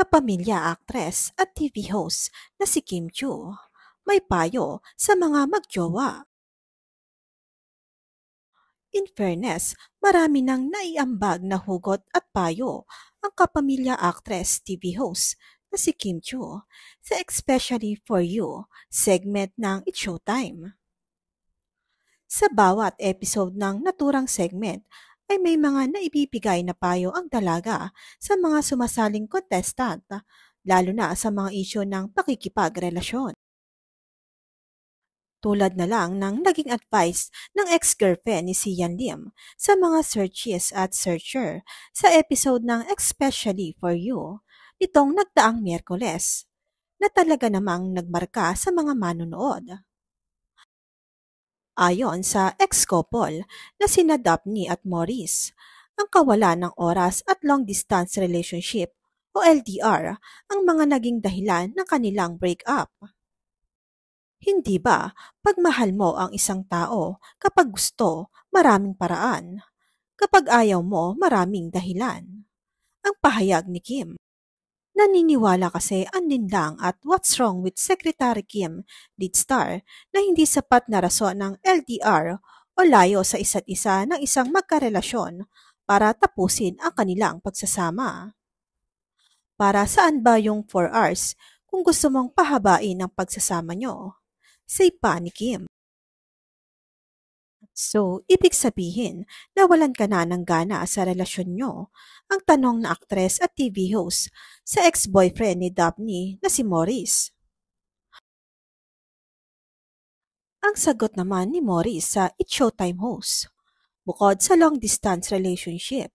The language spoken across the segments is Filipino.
kapamilya actress at TV host na si Kim Chu. May payo sa mga magjowa. In fairness, marami nang naiambag na hugot at payo ang kapamilya actress TV host na si Kim Chu sa Especially For You segment ng It's Showtime. Sa bawat episode ng naturang segment ay may mga naibibigay na payo ang dalaga sa mga sumasaling contestant, lalo na sa mga isyo ng pakikipagrelasyon. Tulad na lang ng naging advice ng ex-girlfriend ni si Yan Lim sa mga searches at searcher sa episode ng Especially For You nitong nagdaang Miyerkules na talaga namang nagmarka sa mga manonood ayon sa ex-couple na sina Daphne at Maurice. Ang kawalan ng oras at long-distance relationship o LDR ang mga naging dahilan ng kanilang breakup. Hindi ba pagmahal mo ang isang tao kapag gusto maraming paraan? Kapag ayaw mo maraming dahilan? Ang pahayag ni Kim. Naniniwala kasi ang at what's wrong with Secretary Kim did star, na hindi sapat na rason ng LDR o layo sa isa't isa ng isang magkarelasyon para tapusin ang kanilang pagsasama. Para saan ba yung 4 hours kung gusto mong pahabain ang pagsasama nyo? Say pa ni Kim. So, ibig sabihin, nawalan ka na ng gana sa relasyon nyo. Ang tanong na aktres at TV host sa ex-boyfriend ni Daphne na si Morris. Ang sagot naman ni Morris sa It Showtime host, bukod sa long-distance relationship,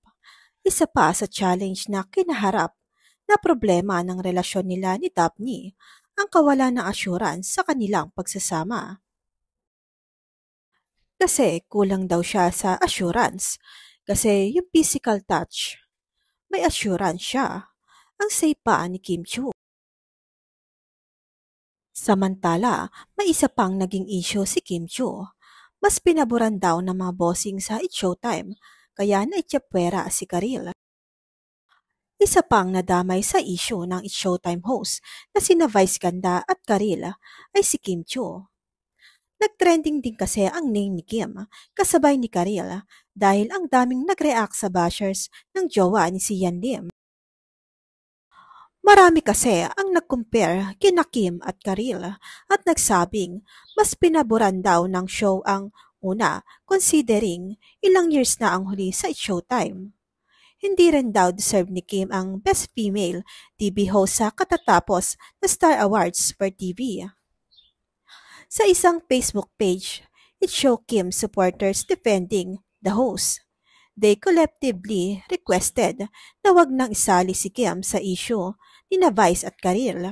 isa pa sa challenge na kinaharap na problema ng relasyon nila ni Daphne ang kawalan ng assurance sa kanilang pagsasama. Kasi kulang daw siya sa assurance. Kasi yung physical touch, may assurance siya. Ang say pa ni Kim Chu. Samantala, may isa pang naging issue si Kim Chu. Mas pinaboran daw ng mga bossing sa It Showtime, kaya naitsapwera si Karil. Isa pang nadamay sa issue ng It Showtime host na sina Vice Ganda at Karil ay si Kim Chu Nagtrending din kasi ang name ni Kim ah, kasabay ni Karil ah, dahil ang daming nag-react sa bashers ng jowa ni si Yan Lim. Marami kasi ang nag-compare kina Kim at Karil ah, at nagsabing mas pinaboran daw ng show ang una considering ilang years na ang huli sa Showtime. Hindi rin daw deserve ni Kim ang Best Female TV host sa katatapos na Star Awards for TV. Sa isang Facebook page, it showed Kim supporters defending the host. They collectively requested na wag nang isali si Kim sa issue ni na Vice at Karil.